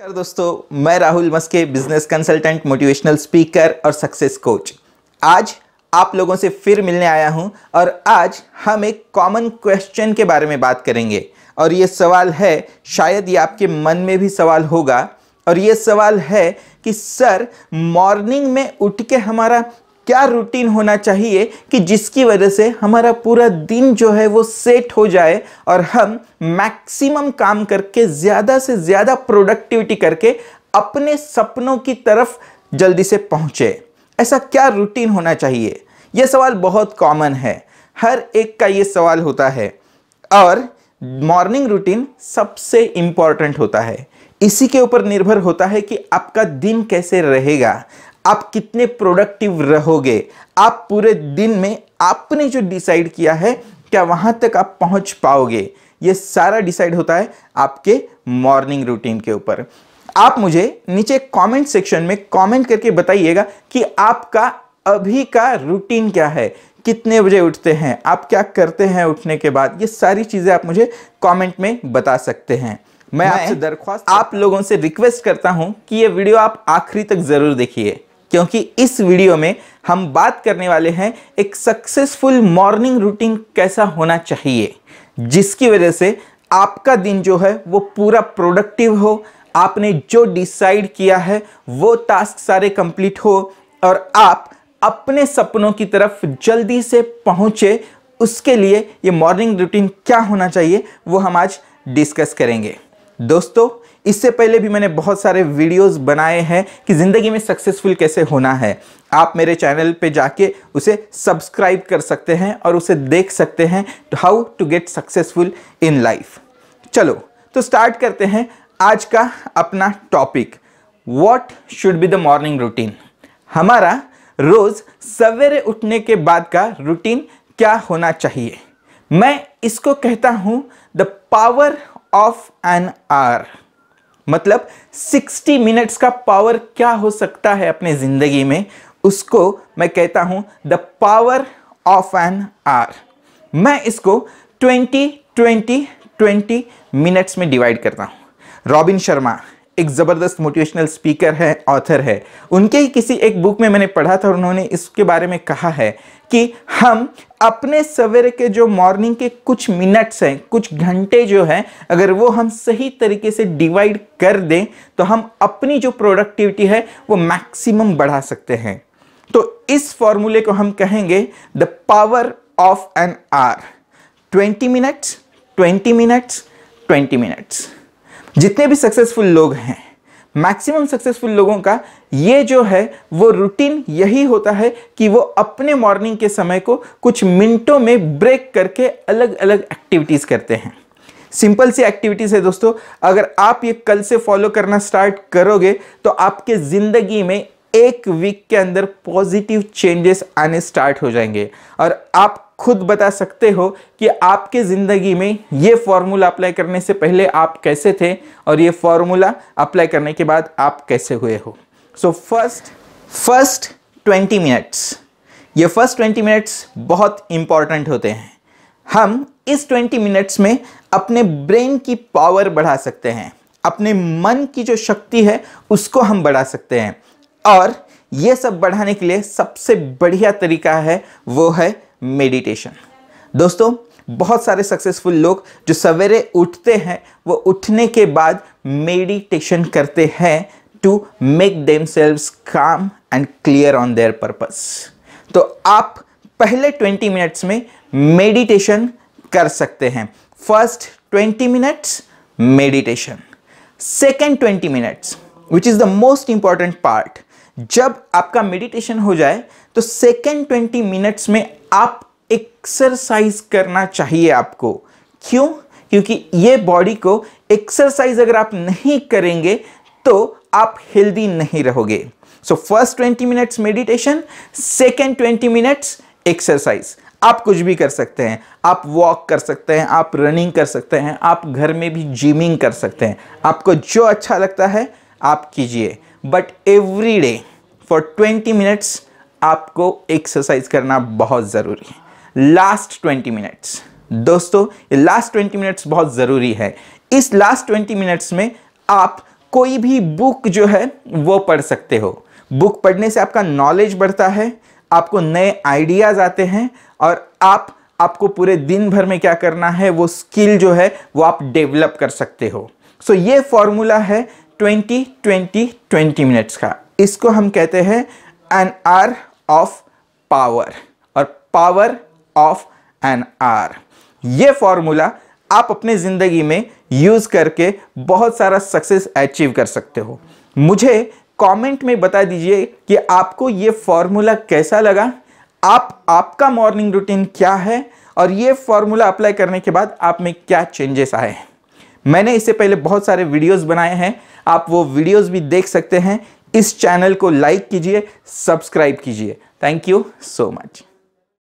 नमस्कार दोस्तों मैं Rahul Maske business consultant motivational speaker और सक्सेस कोच आज आप लोगों से फिर मिलने आया हूं और आज हम एक कॉमन क्वेश्चन के बारे में बात करेंगे और ये सवाल है शायद ये आपके मन में भी सवाल होगा और ये सवाल है कि सर मॉर्निंग में उठ के हमारा क्या रूटीन होना चाहिए कि जिसकी वजह से हमारा पूरा दिन जो है वो सेट हो जाए और हम मैक्सिमम काम करके ज़्यादा से ज़्यादा प्रोडक्टिविटी करके अपने सपनों की तरफ जल्दी से पहुँचे ऐसा क्या रूटीन होना चाहिए यह सवाल बहुत कॉमन है हर एक का ये सवाल होता है और मॉर्निंग रूटीन सबसे इम्पॉर्टेंट होता है इसी के ऊपर निर्भर होता है कि आपका दिन कैसे रहेगा आप कितने प्रोडक्टिव रहोगे आप पूरे दिन में आपने जो डिसाइड किया है क्या वहाँ तक आप पहुँच पाओगे ये सारा डिसाइड होता है आपके मॉर्निंग रूटीन के ऊपर आप मुझे नीचे कमेंट सेक्शन में कमेंट करके बताइएगा कि आपका अभी का रूटीन क्या है कितने बजे उठते हैं आप क्या करते हैं उठने के बाद ये सारी चीज़ें आप मुझे कमेंट में बता सकते हैं मैं, मैं आपसे दरख्वास्त आप लोगों से रिक्वेस्ट करता हूं कि ये वीडियो आप आखिरी तक ज़रूर देखिए क्योंकि इस वीडियो में हम बात करने वाले हैं एक सक्सेसफुल मॉर्निंग रूटीन कैसा होना चाहिए जिसकी वजह से आपका दिन जो है वो पूरा प्रोडक्टिव हो आपने जो डिसाइड किया है वो टास्क सारे कंप्लीट हो और आप अपने सपनों की तरफ जल्दी से पहुँचे उसके लिए ये मॉर्निंग रूटीन क्या होना चाहिए वो हम आज डिस्कस करेंगे दोस्तों इससे पहले भी मैंने बहुत सारे वीडियोस बनाए हैं कि ज़िंदगी में सक्सेसफुल कैसे होना है आप मेरे चैनल पे जाके उसे सब्सक्राइब कर सकते हैं और उसे देख सकते हैं how to get successful in life चलो तो स्टार्ट करते हैं आज का अपना topic what should be the morning routine हमारा रोज़ सवेरे उठने के बाद का रूटीन क्या होना चाहिए मैं इसको कहता हूँ the power of N R मतलब 60 मिनट्स का पावर क्या हो सकता है अपने ज़िंदगी में उसको मैं कहता हूँ the power of N R मैं इसको 20 20 20 मिनट्स में डिवाइड करता हूँ रॉबिन शर्मा एक ज़बरदस्त मोटिवेशनल स्पीकर है ऑथर है उनके ही किसी एक बुक में मैंने पढ़ा था और उन्होंने इसके बारे में कहा है कि हम अपने सवेरे के जो मॉर्निंग के कुछ मिनट्स हैं कुछ घंटे जो हैं अगर वो हम सही तरीके से डिवाइड कर दें तो हम अपनी जो प्रोडक्टिविटी है वो मैक्सिमम बढ़ा सकते हैं तो इस फॉर्मूले को हम कहेंगे the power of N R 20 minutes 20 minutes 20 minutes जितने भी सक्सेसफुल लोग हैं मैक्सिमम सक्सेसफुल लोगों का ये जो है वो रूटीन यही होता है कि वो अपने मॉर्निंग के समय को कुछ मिनटों में ब्रेक करके अलग अलग एक्टिविटीज़ करते हैं सिंपल सी एक्टिविटीज़ है दोस्तों अगर आप ये कल से फॉलो करना स्टार्ट करोगे तो आपके ज़िंदगी में एक वीक के अंदर पॉजिटिव चेंजेस आने स्टार्ट हो जाएंगे और आप खुद बता सकते हो कि आपके ज़िंदगी में ये फार्मूला अप्लाई करने से पहले आप कैसे थे और ये फार्मूला अप्लाई करने के बाद आप कैसे हुए हो so first first twenty minutes ये फर्स्ट ट्वेंटी मिनट्स बहुत इंपॉर्टेंट होते हैं हम इस ट्वेंटी मिनट्स में अपने ब्रेन की पावर बढ़ा सकते हैं अपने मन की जो शक्ति है उसको हम बढ़ा सकते हैं और ये सब बढ़ाने के लिए सबसे बढ़िया तरीका है वो है मेडिटेशन दोस्तों बहुत सारे सक्सेसफुल लोग जो सवेरे उठते हैं वो उठने के बाद मेडिटेशन करते हैं to make themselves calm and clear on their purpose तो आप पहले 20 मिनट्स में मेडिटेशन कर सकते हैं first 20 minutes meditation second 20 minutes which is the most important part जब आपका मेडिटेशन हो जाए तो सेकेंड ट्वेंटी मिनट्स में आप एक्सरसाइज करना चाहिए आपको क्यों क्योंकि ये बॉडी को एक्सरसाइज अगर आप नहीं करेंगे तो आप हेल्दी नहीं रहोगे so first twenty minutes meditation second twenty minutes exercise आप कुछ भी कर सकते हैं आप वॉक कर सकते हैं आप रनिंग कर सकते हैं आप घर में भी जिमिंग कर सकते हैं आपको जो अच्छा लगता है आप कीजिए but every day for twenty minutes आपको एक्सरसाइज करना बहुत ज़रूरी है लास्ट ट्वेंटी मिनट्स दोस्तों ये लास्ट ट्वेंटी मिनट्स बहुत ज़रूरी है इस लास्ट ट्वेंटी मिनट्स में आप कोई भी बुक जो है वो पढ़ सकते हो बुक पढ़ने से आपका नॉलेज बढ़ता है आपको नए आइडियाज़ आते हैं और आप आपको पूरे दिन भर में क्या करना है वो स्किल जो है वो आप डेवलप कर सकते हो सो so, ये फॉर्मूला है ट्वेंटी ट्वेंटी ट्वेंटी मिनट्स का इसको हम कहते हैं एन आर ऑफ पावर और पावर ऑफ एन आर ये फॉर्मूला आप अपने ज़िंदगी में यूज़ करके बहुत सारा सक्सेस अचीव कर सकते हो मुझे कमेंट में बता दीजिए कि आपको ये फॉर्मूला कैसा लगा आप आपका मॉर्निंग रूटीन क्या है और ये फॉर्मूला अप्लाई करने के बाद आप में क्या चेंजेस आए हैं मैंने इससे पहले बहुत सारे वीडियोस बनाए हैं आप वो वीडियोस भी देख सकते हैं इस चैनल को लाइक कीजिए सब्सक्राइब कीजिए थैंक यू सो मच